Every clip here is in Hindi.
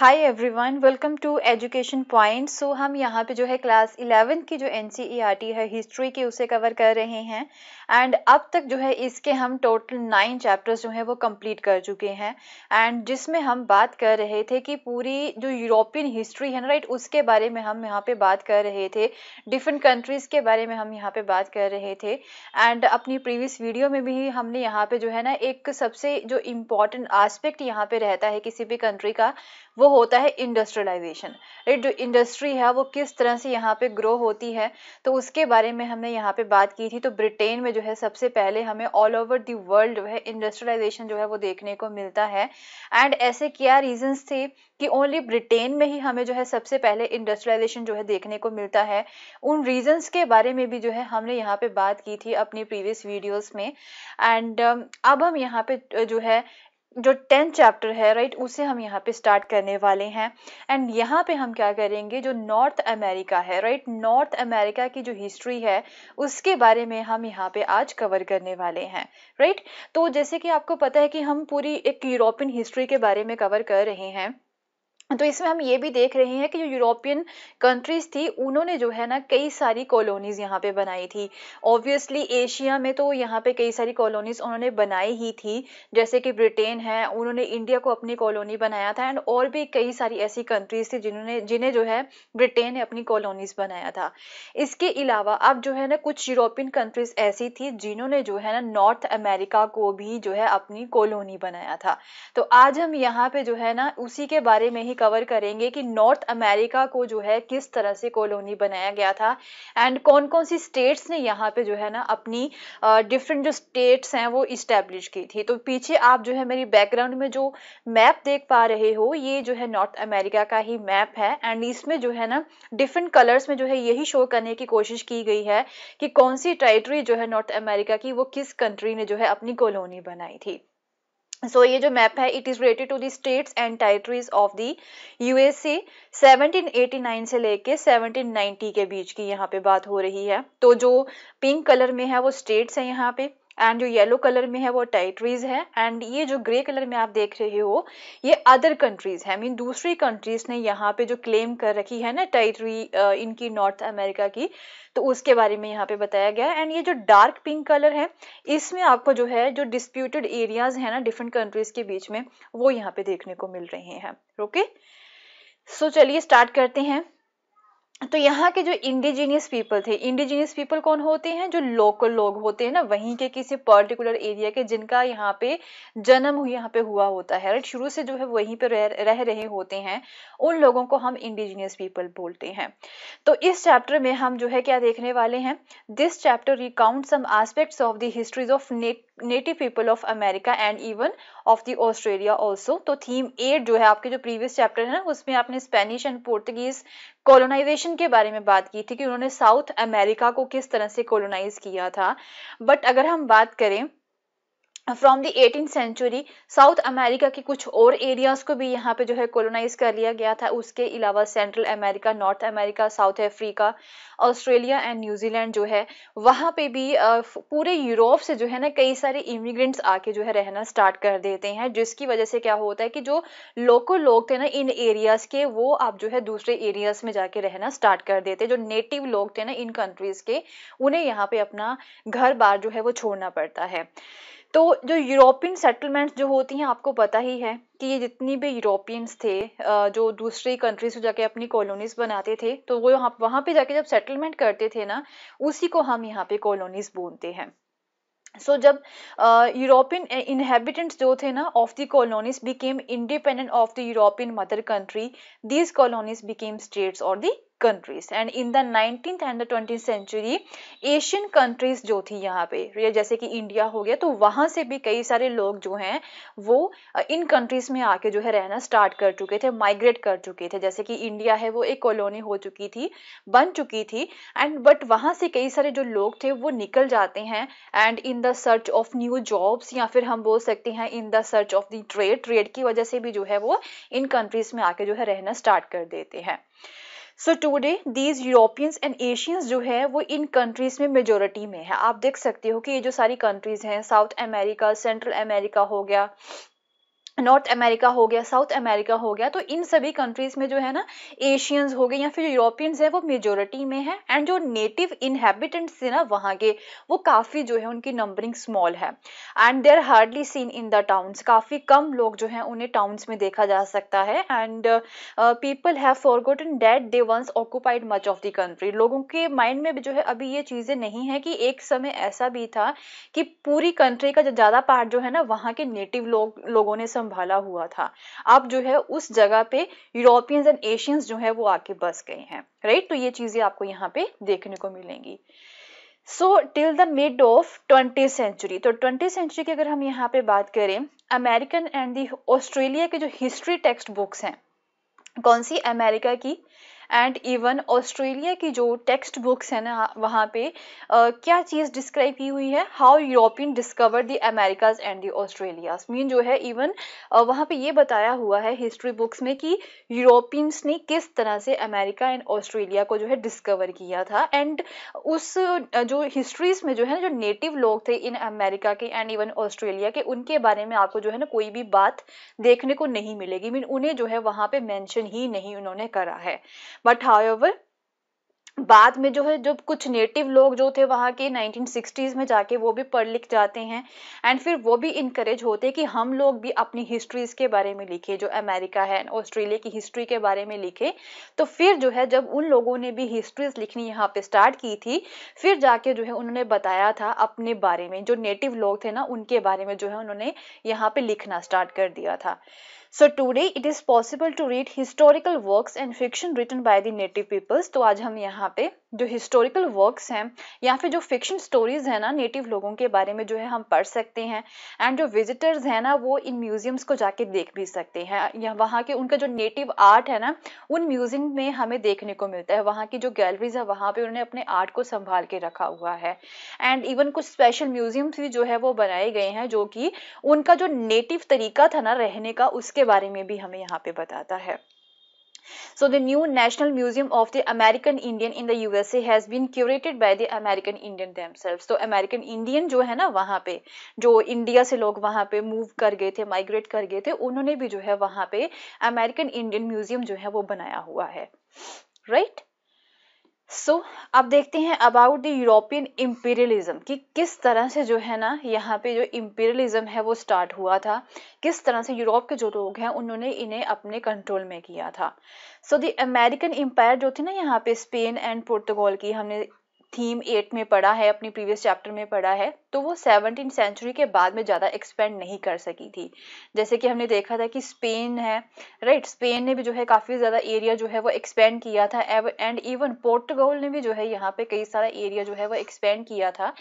Hi everyone welcome to education point so हम यहाँ पे जो है क्लास इलेवेंथ की जो एन e है हिस्ट्री की उसे कवर कर रहे हैं एंड अब तक जो है इसके हम टोटल नाइन चैप्टर्स जो हैं वो कंप्लीट कर चुके हैं एंड जिसमें हम बात कर रहे थे कि पूरी जो यूरोपियन हिस्ट्री है ना राइट उसके बारे में हम यहाँ पे बात कर रहे थे डिफरेंट कंट्रीज़ के बारे में हम यहाँ पे बात कर रहे थे एंड अपनी प्रीवियस वीडियो में भी हमने यहाँ पे जो है ना एक सबसे जो इम्पॉर्टेंट आस्पेक्ट यहाँ पे रहता है किसी भी कंट्री का वो होता है इंडस्ट्रियलाइजेशन राइट जो इंडस्ट्री है वो किस तरह से यहाँ पे ग्रो होती है तो उसके बारे में हमने यहाँ पे बात की थी तो ब्रिटेन में जो है सबसे पहले हमें ऑल ओवर दी वर्ल्ड जो है इंडस्ट्रियलाइजेशन जो है वो देखने को मिलता है एंड ऐसे क्या रीजंस थे कि ओनली ब्रिटेन में ही हमें जो है सबसे पहले इंडस्ट्रियलाइजेशन जो है देखने को मिलता है उन रीजंस के बारे में भी जो है हमने यहाँ पे बात की थी अपनी प्रीवियस वीडियोस में एंड um, अब हम यहाँ पे जो है जो टेंथ चैप्टर है राइट उसे हम यहाँ पे स्टार्ट करने वाले हैं एंड यहाँ पे हम क्या करेंगे जो नॉर्थ अमेरिका है राइट नॉर्थ अमेरिका की जो हिस्ट्री है उसके बारे में हम यहाँ पे आज कवर करने वाले हैं राइट तो जैसे कि आपको पता है कि हम पूरी एक यूरोपियन हिस्ट्री के बारे में कवर कर रहे हैं तो इसमें हम ये भी देख रहे हैं कि जो यूरोपियन कंट्रीज़ थी उन्होंने जो है ना कई सारी कॉलोनीज़ यहाँ पे बनाई थी ऑब्वियसली एशिया में तो यहाँ पे कई सारी कॉलोनीज़ उन्होंने बनाई ही थी जैसे कि ब्रिटेन है उन्होंने इंडिया को अपनी कॉलोनी बनाया था एंड और भी कई सारी ऐसी कंट्रीज़ थी जिन्होंने जिन्हें जो है ब्रिटेन ने अपनी कॉलोनीज़ बनाया था इसके अलावा अब जो है ना कुछ यूरोपियन कंट्रीज़ ऐसी थी जिन्होंने जो है ना नॉर्थ अमेरिका को भी जो है अपनी कॉलोनी बनाया था तो आज हम यहाँ पर जो है ना उसी के बारे में ही कवर करेंगे कि नॉर्थ अमेरिका को जो है किस तरह से कॉलोनी बनाया गया था एंड कौन कौन सी स्टेट्स ने यहाँ पे जो है ना अपनी डिफरेंट uh, जो स्टेट्स हैं वो इस्टेब्लिश की थी तो पीछे आप जो है मेरी बैकग्राउंड में जो मैप देख पा रहे हो ये जो है नॉर्थ अमेरिका का ही मैप है एंड इसमें जो है ना डिफरेंट कलर्स में जो है यही शो करने की कोशिश की गई है कि कौन सी टेरिटरी जो है नॉर्थ अमेरिका की वो किस कंट्री ने जो है अपनी कॉलोनी बनाई थी सो so, ये जो मैप है it is related to the states and territories of the USA 1789 से लेके 1790 के बीच की यहाँ पे बात हो रही है तो जो पिंक कलर में है वो स्टेट्स है यहाँ पे एंड जो येलो कलर में है वो टेरिटरीज है एंड ये जो ग्रे कलर में आप देख रहे हो ये अदर कंट्रीज है मीन दूसरी कंट्रीज ने यहाँ पे जो क्लेम कर रखी है ना टेरिटरी uh, इनकी नॉर्थ अमेरिका की तो उसके बारे में यहाँ पे बताया गया एंड ये जो डार्क पिंक कलर है इसमें आपको जो है जो डिस्प्यूटेड एरियाज है ना डिफरेंट कंट्रीज के बीच में वो यहाँ पे देखने को मिल रहे हैं ओके सो चलिए स्टार्ट करते हैं तो यहाँ के जो इंडिजीनियस पीपल थे इंडिजीनियस पीपल कौन होते हैं जो लोकल लोग होते हैं ना वहीं के किसी पर्टिकुलर एरिया के जिनका यहाँ पे जन्म यहाँ पे हुआ होता है राइट शुरू से जो है वहीं पे रह, रह रहे होते हैं उन लोगों को हम इंडिजीनियस पीपल बोलते हैं तो इस चैप्टर में हम जो है क्या देखने वाले हैं this chapter recount some aspects of the histories of net native people of America and even of the Australia also तो थीम एट जो है आपके जो प्रीवियस चैप्टर है ना उसमें आपने स्पेनिश एंड पोर्तुगीज कॉलोनाइजेशन के बारे में बात की थी कि उन्होंने साउथ अमेरिका को किस तरह से कॉलोनाइज किया था बट अगर हम बात करें from the eighteen century South America के कुछ और एरियाज़ को भी यहाँ पे जो है कॉलोनाइज कर लिया गया था उसके अलावा Central America North America South Africa Australia and New Zealand जो है वहाँ पे भी पूरे यूरोप से जो है ना कई सारे इमिग्रेंट्स आके जो है रहना स्टार्ट कर देते हैं जिसकी वजह से क्या होता है कि जो लोकल लोग थे ना इन एरियाज़ के वो आप जो है दूसरे एरियाज़ में जाके रहना स्टार्ट कर देते जो नेटिव लोग थे ना इन कंट्रीज़ के उन्हें यहाँ पे अपना घर बार जो है वो छोड़ना पड़ता है तो जो यूरोपियन सेटलमेंट्स जो होती हैं आपको पता ही है कि ये जितनी भी यूरोपियंस थे जो दूसरी कंट्रीज में जाके अपनी कॉलोनीज बनाते थे तो वो यहाँ वहाँ पे जाके जब सेटलमेंट करते थे ना उसी को हम यहाँ पे कॉलोनीज बोलते हैं सो so, जब यूरोपियन इनहेबिटेंट्स जो थे ना of the colonies became independent of the European mother country these colonies became states और the countries and in the nineteen and the twenty century Asian countries जो थी यहाँ पे जैसे कि इंडिया हो गया तो वहाँ से भी कई सारे लोग जो हैं वो इन कंट्रीज में आके जो है रहना स्टार्ट कर चुके थे माइग्रेट कर चुके थे जैसे कि इंडिया है वो एक कॉलोनी हो चुकी थी बन चुकी थी एंड बट वहाँ से कई सारे जो लोग थे वो निकल जाते हैं and in the search of new jobs या फिर हम बोल सकते हैं in the search of the trade trade की वजह से भी जो है वो इन कंट्रीज में आके जो है रहना स्टार्ट कर देते हैं so today these Europeans and Asians जो है वो इन कंट्रीज में मेजोरिटी में है आप देख सकते हो कि ये जो सारी कंट्रीज हैं साउथ अमेरिका सेंट्रल अमेरिका हो गया नॉर्थ अमेरिका हो गया साउथ अमेरिका हो गया तो इन सभी कंट्रीज में जो है ना एशियंस हो गए या फिर यूरोपियंस है वो मेजोरिटी में है एंड जो नेटिव इनहेबिटेंट्स है ना वहाँ के वो काफ़ी जो है उनकी नंबरिंग स्मॉल है and there hardly seen in the towns काफ़ी कम लोग जो है उन्हें टाउन्स में देखा जा सकता है and people have forgotten that they once occupied much of the country लोगों के माइंड में भी जो है अभी ये चीज़ें नहीं है कि एक समय ऐसा भी था कि पूरी कंट्री का ज़्यादा पार्ट जो है ना वहाँ के नेटिव लोग लोगों ने सम संभाला हुआ था अब जो है उस जगह पे यूरोपियंस एंड एशियंस जो है वो आके बस गए हैं राइट तो ये चीजें आपको यहाँ पे देखने को मिलेंगी so till the mid of twenty century तो ट्वेंटी सेंचुरी की अगर हम यहाँ पे बात करें अमेरिकन एंड दी ऑस्ट्रेलिया के जो हिस्ट्री टेक्स्ट बुक्स हैं कौन सी अमेरिका की एंड इवन ऑस्ट्रेलिया की जो टेक्स्ट बुक्स हैं ना वहाँ पे क्या चीज़ डिस्क्राइब की हुई है how European discover the Americas and the Australias mean जो है इवन वहाँ पे ये बताया हुआ है हिस्ट्री बुक्स में कि यूरोपियंस ने किस तरह से अमेरिका एंड ऑस्ट्रेलिया को जो है डिस्कवर किया था एंड उस जो हिस्ट्रीज में जो है ना जो नेटिव लोग थे इन अमेरिका के एंड इवन ऑस्ट्रेलिया के उनके बारे में आपको जो है ना कोई भी बात देखने को नहीं मिलेगी मीन उन्हें जो है वहाँ पे मैंशन ही नहीं उन्होंने करा है बट हाउ बाद में जो है जब कुछ नेटिव लोग जो थे वहाँ के 1960s में जाके वो भी पढ़ लिख जाते हैं एंड फिर वो भी इनक्रेज होते हैं कि हम लोग भी अपनी हिस्ट्रीज के बारे में लिखे जो अमेरिका है ऑस्ट्रेलिया की हिस्ट्री के बारे में लिखे तो फिर जो है जब उन लोगों ने भी हिस्ट्रीज लिखनी यहाँ पे स्टार्ट की थी फिर जाके जो है उन्होंने बताया था अपने बारे में जो नेटिव लोग थे ना उनके बारे में जो है उन्होंने यहाँ पे लिखना स्टार्ट कर दिया था So today it is possible to read historical works and fiction written by the native peoples. So today we are here. जो हिस्टोरिकल वर्क्स हैं या फिर जो फिक्शन स्टोरीज हैं ना नेटिव लोगों के बारे में जो है हम पढ़ सकते हैं एंड जो विजिटर्स हैं ना वो इन म्यूजियम्स को जाके देख भी सकते हैं या वहाँ के उनका जो नेटिव आर्ट है ना उन म्यूजियम में हमें देखने को मिलता है वहाँ की जो गैलरीज है वहाँ पर उन्होंने अपने आर्ट को संभाल के रखा हुआ है एंड इवन कुछ स्पेशल म्यूजियम्स भी जो है वो बनाए गए हैं जो कि उनका जो नेटिव तरीका था ना रहने का उसके बारे में भी हमें यहाँ पे बताता है So the new National Museum of the American Indian in the USA has been curated by the American Indian themselves. तो so American Indian जो है ना वहाँ पे जो इंडिया से लोग वहाँ पे मूव कर गए थे माइग्रेट कर गए थे उन्होंने भी जो है वहाँ पे अमेरिकन इंडियन म्यूजियम जो है वो बनाया हुआ है राइट right? सो so, अब देखते हैं अबाउट द यूरोपियन इम्पीरियलिज्म कि किस तरह से जो है ना यहाँ पे जो इम्पीरियलिज्म है वो स्टार्ट हुआ था किस तरह से यूरोप के जो लोग हैं उन्होंने इन्हें अपने कंट्रोल में किया था सो द अमेरिकन एम्पायर जो थी ना यहाँ पे स्पेन एंड पुर्तगाल की हमने थीम एट में पढ़ा है अपनी प्रीवियस चैप्टर में पढ़ा है तो वो सेवनटीन सेंचुरी के बाद में ज़्यादा एक्सपेंड नहीं कर सकी थी जैसे कि हमने देखा था कि स्पेन है राइट स्पेन ने भी जो है काफ़ी ज़्यादा एरिया जो है वो एक्सपेंड किया था एंड इवन पोर्टुगल ने भी जो है यहाँ पे कई सारा एरिया जो है वो एक्सपेंड किया था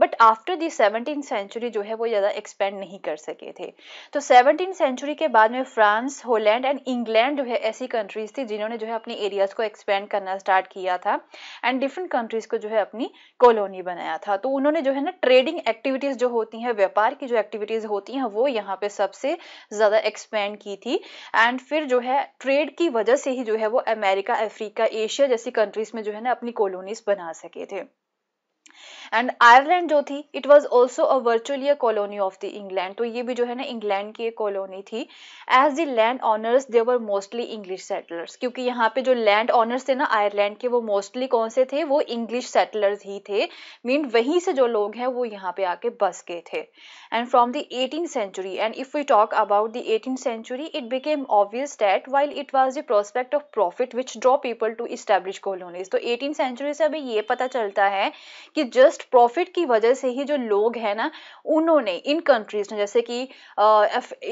but after the seventeen century जो है वो ज़्यादा एक्सपेंड नहीं कर सके थे तो सेवनटीन सेंचुरी के बाद में फ्रांस होलैंड एंड इंग्लैंड जो है ऐसी कंट्रीज थी जिन्होंने जो है अपने एरियाज को एक्सपेंड करना स्टार्ट किया था एंड डिफरेंट कंट्रीज को जो है है अपनी कॉलोनी बनाया था तो उन्होंने जो है ना ट्रेडिंग एक्टिविटीज जो होती हैं व्यापार की जो एक्टिविटीज होती हैं वो यहाँ पे सबसे ज्यादा एक्सपेंड की थी एंड फिर जो है ट्रेड की वजह से ही जो है वो अमेरिका अफ्रीका एशिया जैसी कंट्रीज में जो है ना अपनी कॉलोनीज बना सके थे एंड आयरलैंड जो थी it was also a virtually colony of the England तो ये भी जो है ना इंग्लैंड की एक कॉलोनी थी as the land owners they were mostly English settlers क्योंकि यहाँ पे जो लैंड ऑनर्स थे ना आयरलैंड के वो मोस्टली कौन से थे वो इंग्लिश सेटलर्स ही थे मीन वहीं से जो लोग हैं वो यहाँ पे आके बस गए थे and from the eighteen century and if we talk about the eighteen century it became obvious that while it was the prospect of profit which draw people to establish colonies तो एटीन सेंचुरी से अभी ये पता चलता है कि जस्ट मोस्ट प्रॉफिट की वजह से ही जो लोग हैं ना उन्होंने इन कंट्रीज ने जैसे कि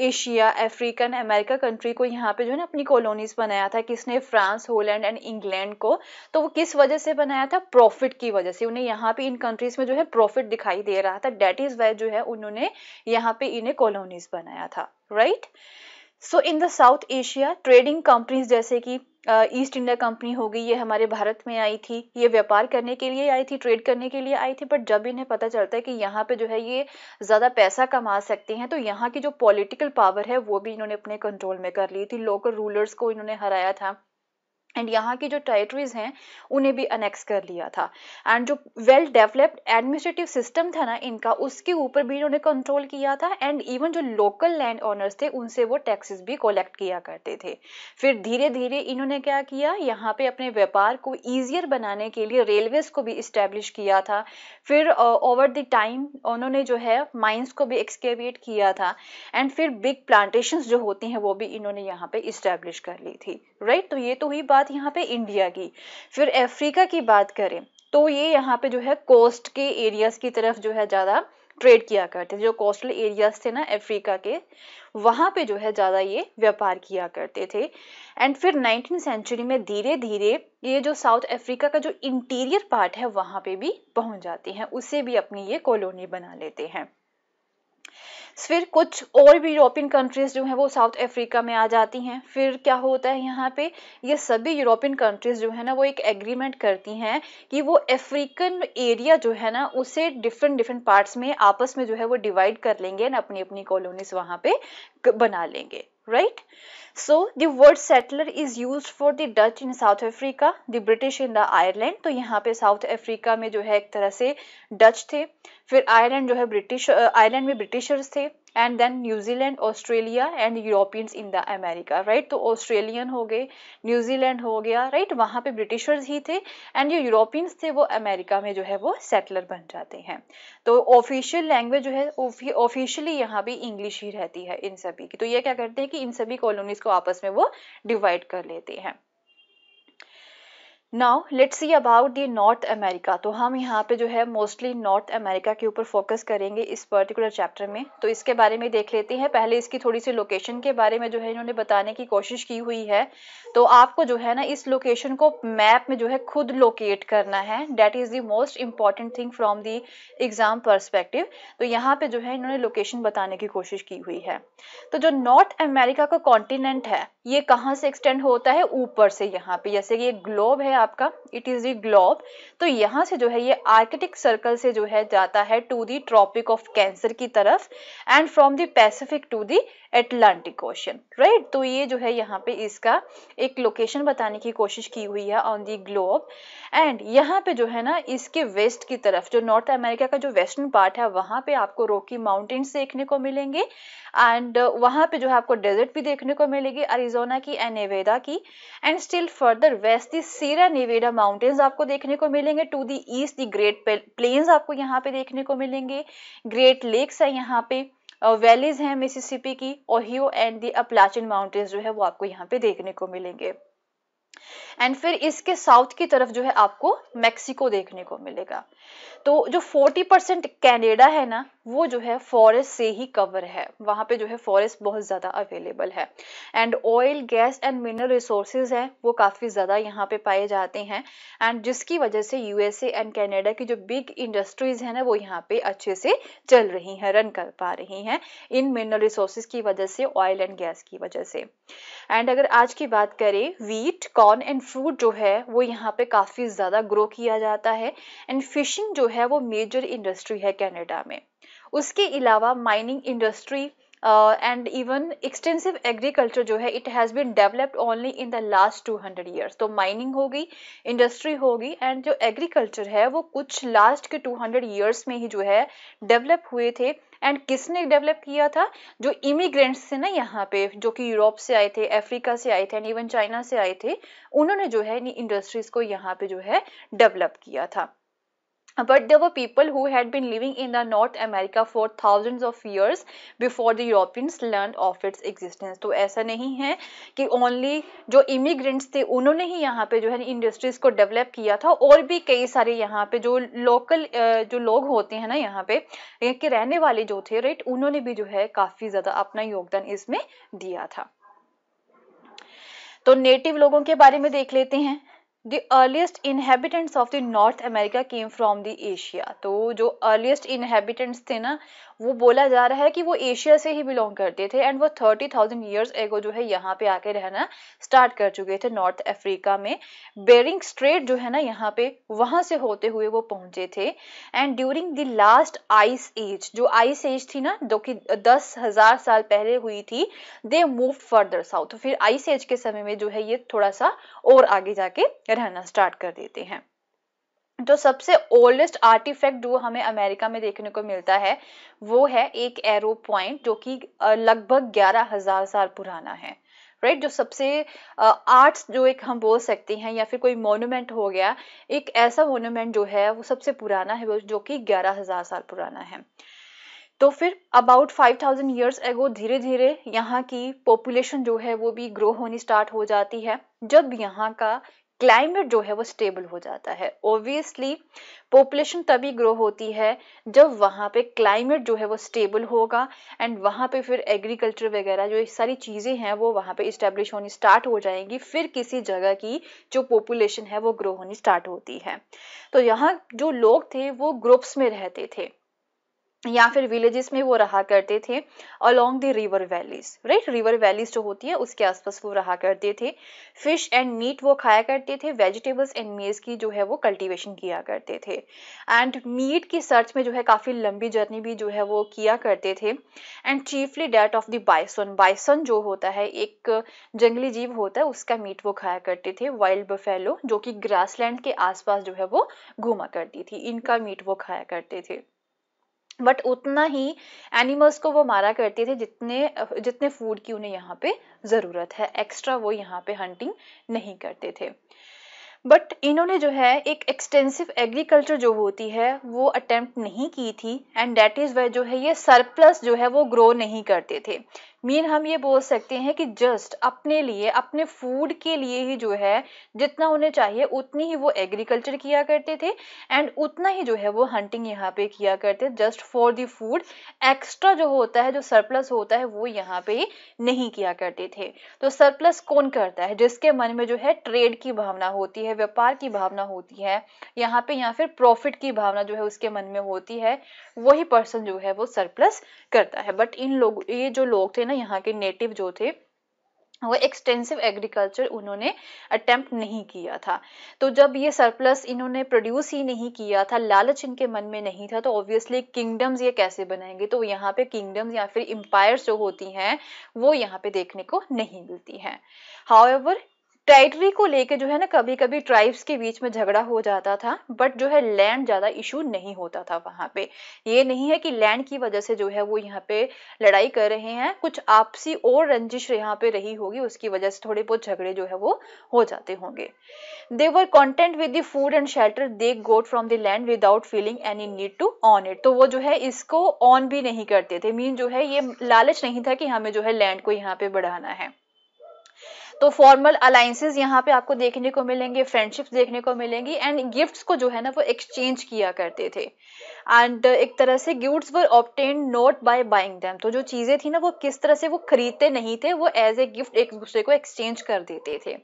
एशिया अफ्रीकन अमेरिका कंट्री को यहाँ पे जो है ना अपनी कॉलोनीज बनाया था किसने फ्रांस होलैंड एंड इंग्लैंड को तो वो किस वजह से बनाया था प्रॉफिट की वजह से उन्हें यहाँ पे इन कंट्रीज में जो है प्रॉफिट दिखाई दे रहा था डेट इज वाई जो है उन्होंने यहाँ पे इन्हें कॉलोनीज बनाया था right right? So in the South Asia trading companies जैसे कि ईस्ट इंडिया कंपनी हो गई ये हमारे भारत में आई थी ये व्यापार करने के लिए आई थी ट्रेड करने के लिए आई थी बट जब इन्हें पता चलता है कि यहाँ पे जो है ये ज़्यादा पैसा कमा सकते हैं तो यहाँ की जो पॉलिटिकल पावर है वो भी इन्होंने अपने कंट्रोल में कर ली थी लोकल रूलर्स को इन्होंने हराया था एंड यहाँ की जो टेरिटरीज हैं उन्हें भी अनेक्स कर लिया था एंड जो वेल डेवलप्ड एडमिनिस्ट्रेटिव सिस्टम था ना इनका उसके ऊपर भी इन्होंने कंट्रोल किया था एंड इवन जो लोकल लैंड ऑनर्स थे उनसे वो टैक्सेस भी कलेक्ट किया करते थे फिर धीरे धीरे इन्होंने क्या किया यहाँ पे अपने व्यापार को ईजियर बनाने के लिए रेलवेज को भी इस्टेब्लिश किया था फिर ओवर द टाइम उन्होंने जो है माइंस को भी एक्सकेवेट किया था एंड फिर बिग प्लांटेशन जो होती हैं वो भी इन्होंने यहाँ पे इस्टेब्लिश कर ली थी राइट right? तो ये तो हुई बात बात यहाँ पे इंडिया की फिर अफ्रीका की बात करें तो ये यहाँ पे जो है कोस्ट के एरियाज की तरफ जो है ज़्यादा ट्रेड किया करते जो कोस्टल एरियाज थे ना अफ्रीका के वहां पे जो है ज़्यादा ये व्यापार किया करते थे एंड फिर नाइनटीन सेंचुरी में धीरे धीरे ये जो साउथ अफ्रीका का जो इंटीरियर पार्ट है वहां पे भी पहुंच जाते हैं उसे भी अपनी ये कॉलोनी बना लेते हैं फिर कुछ और भी यूरोपियन कंट्रीज़ जो हैं वो साउथ अफ्रीका में आ जाती हैं फिर क्या होता है यहाँ पे ये सभी यूरोपियन कंट्रीज़ जो है ना वो एक एग्रीमेंट करती हैं कि वो अफ्रीकन एरिया जो है ना उसे डिफरेंट डिफरेंट पार्ट्स में आपस में जो है वो डिवाइड कर लेंगे ना अपनी अपनी कॉलोनीज वहाँ पे बना लेंगे right? So the word settler is used for the Dutch in South Africa, the British in the Ireland. to yahan pe South Africa mein jo hai ek tarah se Dutch the fir Ireland jo hai British, Ireland mein Britishers the and then New Zealand Australia and Europeans in the America right तो ऑस्ट्रेलियन हो गए न्यूजीलैंड हो गया राइट right? वहाँ पे ब्रिटिशर्स ही थे एंड जो यूरोपियंस थे वो अमेरिका में जो है वो सेटलर बन जाते हैं तो ऑफिशियल लैंग्वेज जो है ऑफिशियली यहाँ भी इंग्लिश ही रहती है इन सभी की तो ये क्या करते हैं कि इन सभी कॉलोनीज को आपस में वो डिवाइड कर लेते हैं now let's see about the North America तो हम यहाँ पे जो है मोस्टली नॉर्थ अमेरिका के ऊपर फोकस करेंगे इस पर्टिकुलर चैप्टर में तो इसके बारे में देख लेते हैं पहले इसकी थोड़ी सी लोकेशन के बारे में जो है इन्होंने बताने की कोशिश की हुई है तो आपको जो है ना इस लोकेशन को मैप में जो है खुद लोकेट करना है that is the most important thing from the exam perspective तो यहाँ पे जो है इन्होंने लोकेशन बताने की कोशिश की हुई है तो जो नॉर्थ अमेरिका का कॉन्टिनेंट है ये कहाँ से एक्सटेंड होता है ऊपर से यहाँ पे जैसे कि ये ग्लोब है आपका इट इज दी ग्लोब तो यहाँ से जो है ये आर्कटिक सर्कल से जो है जाता है to the Tropic of Cancer की तरफ and from the Pacific to the Atlantic Ocean right तो ये जो है यहाँ पे इसका एक लोकेशन बताने की कोशिश की हुई है ऑन दी ग्लोब एंड यहाँ पे जो है ना इसके वेस्ट की तरफ जो नॉर्थ अमेरिका का जो वेस्टर्न पार्ट है वहां पे आपको रोकी माउंटेन्स देखने को मिलेंगे एंड वहां पे जो है आपको डेजर्ट भी देखने को मिलेगी अरिजोना की एंड नेवेदा की and still further west the Sierra Nevada mountains आपको देखने को मिलेंगे to the east the Great Plains आपको यहाँ पे देखने को मिलेंगे ग्रेट लेक्स है यहाँ पे वैलीज हैं मिसिसिपी की Ohio and the Appalachian mountains जो है वो आपको यहाँ पे देखने को मिलेंगे एंड फिर इसके साउथ की तरफ जो है आपको मैक्सिको देखने को मिलेगा तो जो 40 परसेंट कैनेडा है ना वो जो है फॉरेस्ट से ही कवर है वहाँ पे जो है फॉरेस्ट बहुत ज़्यादा अवेलेबल है and oil gas and mineral resources हैं वो काफ़ी ज़्यादा यहाँ पे पाए जाते हैं एंड जिसकी वजह से यूएसए एंड कैनेडा की जो बिग इंडस्ट्रीज हैं ना वो यहाँ पे अच्छे से चल रही हैं रन कर पा रही हैं इन मिनरल रिसोर्सेज की वजह से ऑयल एंड गैस की वजह से एंड अगर आज की बात करें वीट कॉर्न एंड फ्रूट जो है वो यहाँ पे काफ़ी ज़्यादा ग्रो किया जाता है एंड फिशिंग जो है वो मेजर इंडस्ट्री है कनाडा में उसके अलावा mining industry and even extensive agriculture जो है it has been developed only in the last two hundred years तो माइनिंग होगी इंडस्ट्री होगी एंड जो एग्रीकल्चर है वो कुछ लास्ट के टू हंड्रेड ईयर्स में ही जो है डेवलप हुए थे एंड किसने डेवलप किया था जो इमिग्रेंट्स थे ना यहाँ पे जो कि यूरोप से आए थे अफ्रीका से आए थे एंड इवन चाइना से आए थे उन्होंने जो है इन इंडस्ट्रीज को यहाँ पे जो है डेवलप किया था but there were people who had been living in the North America for thousands of years before the Europeans learned of its existence. to aisa nahi hai ki only jo immigrants the unhone hi yahan pe jo hai industries ko develop kiya tha aur bhi kai sare yahan pe jo local जो लोग होते हैं ना यहाँ पे ke rehne wale jo the right unhone bhi jo hai kafi zyada apna yogdan isme diya tha to native logon ke bare mein dekh lete hain the earliest inhabitants of the North America came from the Asia तो जो अर्लीस्ट इनहेबिटेंट्स थे ना वो बोला जा रहा है कि वो एशिया से ही बिलोंग करते थे एंड वो थर्टी थाउजेंड ईयर्स एगो जो है यहाँ पे आके रहना स्टार्ट कर चुके थे नॉर्थ अफ्रीका में बेरिंग स्ट्रेट जो है ना यहाँ पे वहाँ से होते हुए वो पहुंचे थे and during the last ice age जो आइस एज थी ना जो कि दस हजार साल पहले हुई थी दे मूव फर्दर साउथ फिर आइस एज के समय में जो है ये थोड़ा सा और आगे जाके रहना स्टार्ट कर देते हैं तो सबसे ओल्डेस्ट आर्टिफैक्ट जो हमें अमेरिका में देखने को मिलता है वो है एक एरो पॉइंट जो कि लगभग ग्यारह हजार साल पुराना है राइट जो सबसे आर्ट्स जो एक हम बोल सकते हैं या फिर कोई मोनूमेंट हो गया एक ऐसा मोनूमेंट जो है वो सबसे पुराना है जो कि ग्यारह हजार साल पुराना है तो फिर अबाउट 5000 थाउजेंड ईयर्स एगो धीरे धीरे यहाँ की पॉपुलेशन जो है वो भी ग्रो होनी स्टार्ट हो जाती है जब यहाँ का क्लाइमेट जो है वो स्टेबल हो जाता है ओब्वियसली पॉपुलेशन तभी ग्रो होती है जब वहाँ पे क्लाइमेट जो है वो स्टेबल होगा एंड वहाँ पे फिर एग्रीकल्चर वगैरह जो सारी चीज़ें हैं वो वहाँ पे इस्टेब्लिश होनी स्टार्ट हो जाएंगी फिर किसी जगह की जो पॉपुलेशन है वो ग्रो होनी स्टार्ट होती है तो यहाँ जो लोग थे वो ग्रुप्स में रहते थे या फिर विलेजेस में वो रहा करते थे along the river valleys right river valleys जो होती है उसके आसपास वो रहा करते थे फिश एंड मीट वो खाया करते थे वेजिटेबल्स एंड मेज की जो है वो कल्टीवेशन किया करते थे एंड मीट की सर्च में जो है काफ़ी लंबी जर्नी भी जो है वो किया करते थे and chiefly that of the bison bison जो होता है एक जंगली जीव होता है उसका मीट वो खाया करते थे वाइल्ड बफेलो जो कि ग्रासलैंड के आसपास जो है वो घूमा करती थी इनका मीट वो खाया करते थे बट उतना ही एनिमल्स को वो मारा करते थे जितने जितने फूड की उन्हें यहाँ पे ज़रूरत है एक्स्ट्रा वो यहाँ पे हंटिंग नहीं करते थे बट इन्होंने जो है एक एक्सटेंसिव एग्रीकल्चर जो होती है वो अटेम्प्ट नहीं की थी एंड डेट इज़ वे जो है ये सरप्लस जो है वो ग्रो नहीं करते थे मीन हम ये बोल सकते हैं कि जस्ट अपने लिए अपने फूड के लिए ही जो है जितना उन्हें चाहिए उतनी ही वो एग्रीकल्चर किया करते थे एंड उतना ही जो है वो हंटिंग यहाँ पे किया करते just for the food extra जो होता है जो सरप्लस होता है वो यहाँ पे नहीं किया करते थे तो सरप्लस कौन करता है जिसके मन में जो है ट्रेड की भावना होती है व्यापार की भावना होती है यहाँ पे या फिर प्रॉफिट की भावना जो है उसके मन में होती है वही पर्सन जो है वो सरप्लस करता है बट इन लोग ये जो लोग थे ना ना यहाँ के नेटिव जो थे वो एक्सटेंसिव एग्रीकल्चर उन्होंने अटेम्प्ट नहीं किया था तो जब ये सरप्लस इन्होंने प्रोड्यूस ही नहीं किया था लालच इनके मन में नहीं था तो ऑब्वियसली किंगडम्स ये कैसे बनाएंगे तो यहाँ पे किंगडम्स या फिर एम्पायर्स जो होती हैं वो यहाँ पे देखने को नहीं मिलती हैं हाउ टेरिटरी को लेके जो है ना कभी कभी ट्राइब्स के बीच में झगड़ा हो जाता था बट जो है लैंड ज्यादा इशू नहीं होता था वहां पे ये नहीं है कि लैंड की वजह से जो है वो यहाँ पे लड़ाई कर रहे हैं कुछ आपसी और रंजिश यहाँ पे रही होगी उसकी वजह से थोड़े बहुत झगड़े जो है वो हो जाते होंगे they were content with the food and shelter they got from the land without feeling any need to own it तो वो जो है इसको ऑन भी नहीं करते थे मीन जो है ये लालच नहीं था कि हमें जो है लैंड को यहाँ पे बढ़ाना है तो फॉर्मल अलायसेज यहाँ पे आपको देखने को मिलेंगे फ्रेंडशिप्स देखने को मिलेंगी एंड गिफ्ट्स को जो है ना वो एक्सचेंज किया करते थे एंड एक तरह से gifts were obtained not by buying them तो जो चीज़ें थी ना वो किस तरह से वो खरीदते नहीं थे वो एज ए गिफ्ट एक दूसरे को एक्सचेंज कर देते थे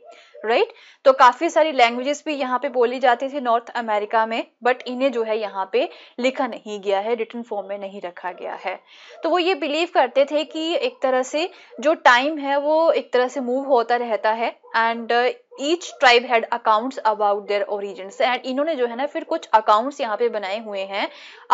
राइट right? तो काफी सारी लैंग्वेजेस भी यहाँ पे बोली जाती थी नॉर्थ अमेरिका में बट इन्हें जो है यहाँ पे लिखा नहीं गया है रिटर्न फॉर्म में नहीं रखा गया है तो वो ये बिलीव करते थे कि एक तरह से जो टाइम है वो एक तरह से मूव होता रहता है and each tribe had accounts about their origin and इन्होंने जो है ना फिर कुछ अकाउंट्स यहाँ पे बनाए हुए हैं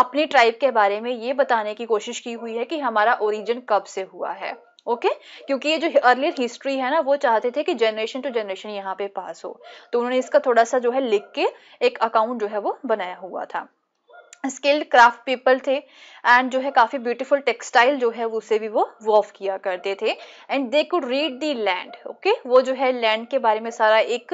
अपनी ट्राइब के बारे में ये बताने की कोशिश की हुई है कि हमारा ओरिजिन कब से हुआ है ओके okay? क्योंकि ये जो अर्लियर हिस्ट्री है ना वो चाहते थे कि जनरेशन टू जनरेशन यहाँ पे पास हो तो उन्होंने इसका थोड़ा सा जो है लिख के एक अकाउंट जो है वो बनाया हुआ था स्किल्ड क्राफ्ट पीपल थे एंड जो है काफ़ी ब्यूटीफुल टेक्सटाइल जो है उसे भी वो वॉफ किया करते थे and they could read the land okay वो जो है लैंड के बारे में सारा एक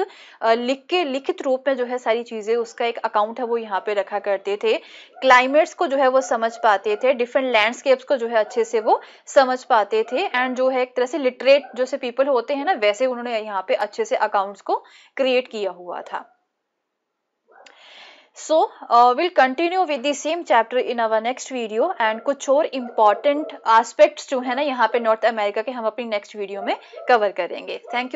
लिख के लिखित रूप में जो है सारी चीज़ें उसका एक अकाउंट है वो यहाँ पे रखा करते थे क्लाइमेट्स को जो है वो समझ पाते थे डिफरेंट लैंडस्केप्स को जो है अच्छे से वो समझ पाते थे एंड जो है एक तरह से लिटरेट जो से पीपल होते हैं ना वैसे उन्होंने यहाँ पे अच्छे से अकाउंट्स को क्रिएट किया हुआ था So uh, we'll continue with the same chapter in our next video and कुछ और important aspects जो है ना यहाँ पे North America के हम अपनी next video में cover करेंगे. Thank you.